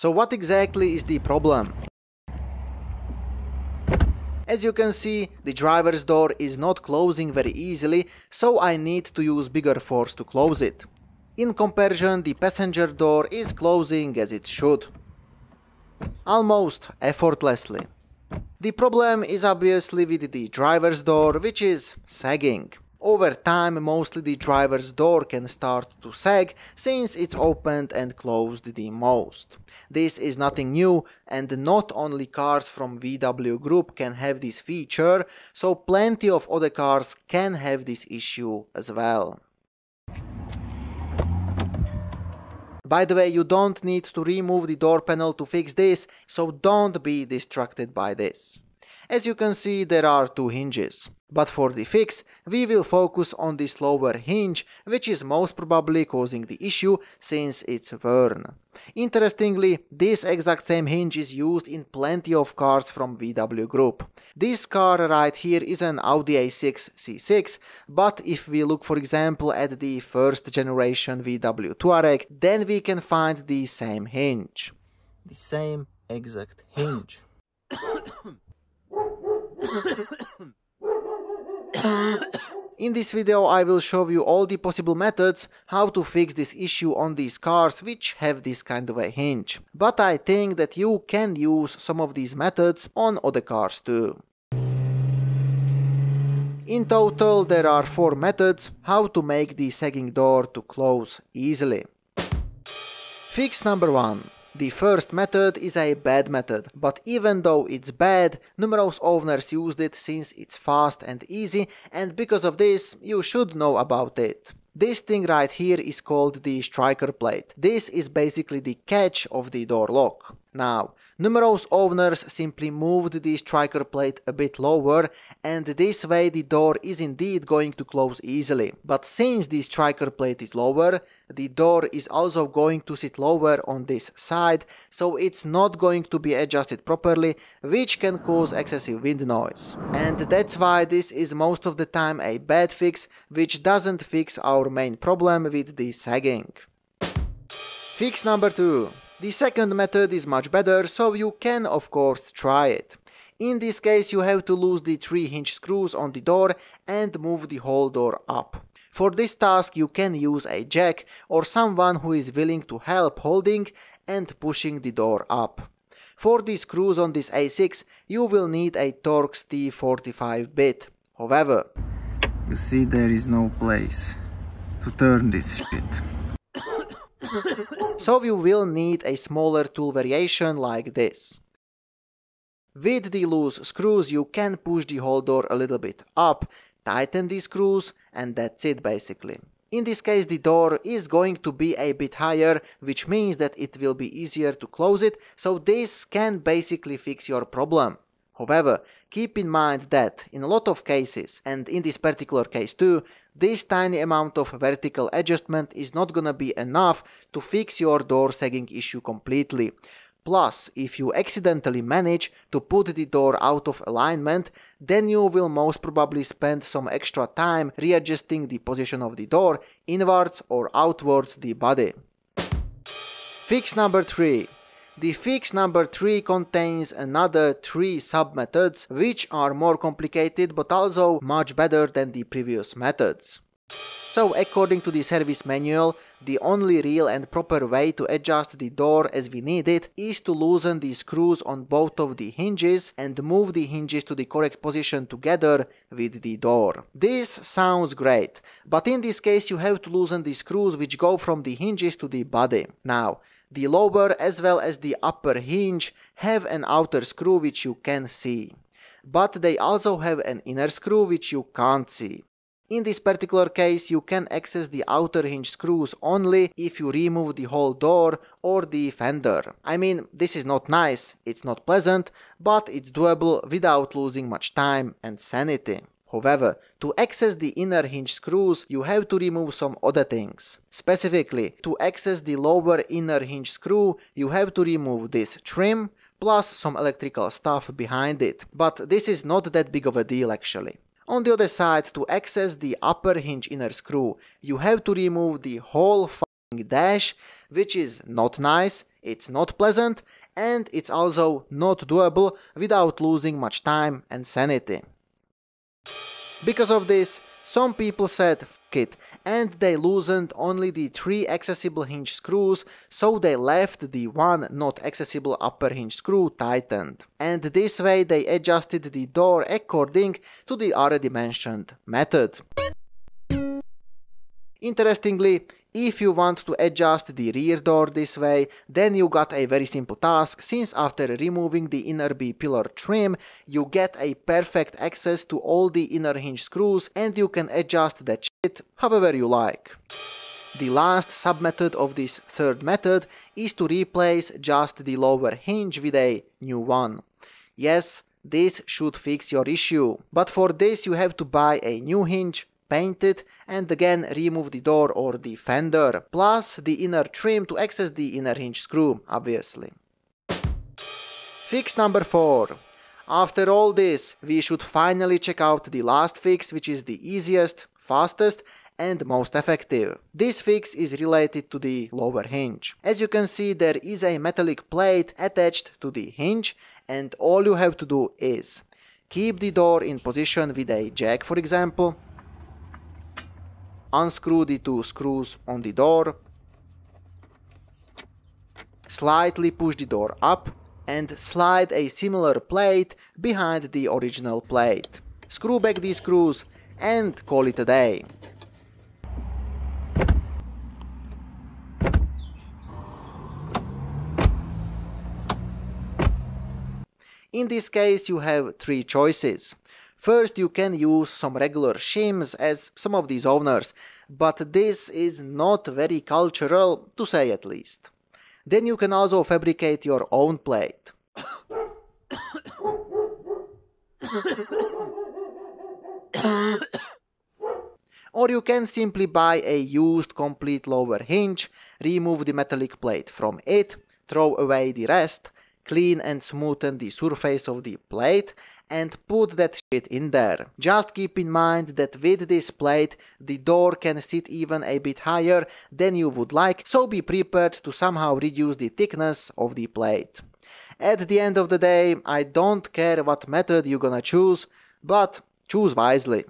So what exactly is the problem? As you can see, the driver's door is not closing very easily, so I need to use bigger force to close it. In comparison, the passenger door is closing as it should. Almost effortlessly. The problem is obviously with the driver's door, which is sagging. Over time mostly the driver's door can start to sag since it's opened and closed the most. This is nothing new and not only cars from VW Group can have this feature, so plenty of other cars can have this issue as well. By the way, you don't need to remove the door panel to fix this, so don't be distracted by this. As you can see there are two hinges. But for the fix, we will focus on this lower hinge, which is most probably causing the issue since it's worn. Interestingly, this exact same hinge is used in plenty of cars from VW Group. This car right here is an Audi A6 C6, but if we look for example at the first generation VW Touareg, then we can find the same hinge. The same exact hinge. In this video I will show you all the possible methods how to fix this issue on these cars which have this kind of a hinge. But I think that you can use some of these methods on other cars too. In total there are 4 methods how to make the sagging door to close easily. Fix number 1. The first method is a bad method, but even though it's bad, numerous owners used it since it's fast and easy and because of this you should know about it. This thing right here is called the striker plate. This is basically the catch of the door lock. Now, numerous owners simply moved the striker plate a bit lower and this way the door is indeed going to close easily. But since the striker plate is lower, the door is also going to sit lower on this side, so it's not going to be adjusted properly, which can cause excessive wind noise. And that's why this is most of the time a bad fix, which doesn't fix our main problem with the sagging. Fix number 2. The second method is much better, so you can of course try it. In this case you have to lose the 3 hinge screws on the door and move the whole door up. For this task you can use a jack or someone who is willing to help holding and pushing the door up. For this cruise on this A6 you will need a Torx T45 bit. However, you see there is no place to turn this shit. so you will need a smaller tool variation like this. With the loose screws you can push the whole door a little bit up tighten these screws and that's it basically. In this case the door is going to be a bit higher which means that it will be easier to close it so this can basically fix your problem. However, keep in mind that in a lot of cases, and in this particular case too, this tiny amount of vertical adjustment is not gonna be enough to fix your door sagging issue completely. Plus, if you accidentally manage to put the door out of alignment, then you will most probably spend some extra time readjusting the position of the door inwards or outwards the body. Fix number 3 the fix number 3 contains another 3 sub-methods which are more complicated but also much better than the previous methods. So according to the service manual, the only real and proper way to adjust the door as we need it is to loosen the screws on both of the hinges and move the hinges to the correct position together with the door. This sounds great, but in this case you have to loosen the screws which go from the hinges to the body. Now, the lower as well as the upper hinge have an outer screw which you can see but they also have an inner screw which you can't see. In this particular case, you can access the outer hinge screws only if you remove the whole door or the fender. I mean, this is not nice, it's not pleasant, but it's doable without losing much time and sanity. However, to access the inner hinge screws, you have to remove some other things. Specifically, to access the lower inner hinge screw, you have to remove this trim, plus some electrical stuff behind it. But this is not that big of a deal actually. On the other side, to access the upper hinge inner screw, you have to remove the whole dash, which is not nice, it's not pleasant, and it's also not doable without losing much time and sanity. Because of this, some people said kit, and they loosened only the three accessible hinge screws, so they left the one not accessible upper hinge screw tightened. And this way they adjusted the door according to the already mentioned method. Interestingly, if you want to adjust the rear door this way, then you got a very simple task, since after removing the inner B-pillar trim, you get a perfect access to all the inner hinge screws and you can adjust the it however you like. The last submethod of this third method is to replace just the lower hinge with a new one. Yes, this should fix your issue, but for this you have to buy a new hinge, paint it and again remove the door or the fender, plus the inner trim to access the inner hinge screw, obviously. Fix number 4. After all this, we should finally check out the last fix, which is the easiest, fastest and most effective. This fix is related to the lower hinge. As you can see there is a metallic plate attached to the hinge and all you have to do is keep the door in position with a jack for example, unscrew the two screws on the door, slightly push the door up and slide a similar plate behind the original plate. Screw back the screws and call it a day. In this case you have three choices. First you can use some regular shims as some of these owners, but this is not very cultural, to say at least. Then you can also fabricate your own plate. or you can simply buy a used complete lower hinge, remove the metallic plate from it, throw away the rest, clean and smoothen the surface of the plate and put that shit in there. Just keep in mind that with this plate the door can sit even a bit higher than you would like, so be prepared to somehow reduce the thickness of the plate. At the end of the day, I don't care what method you're gonna choose, but Choose wisely.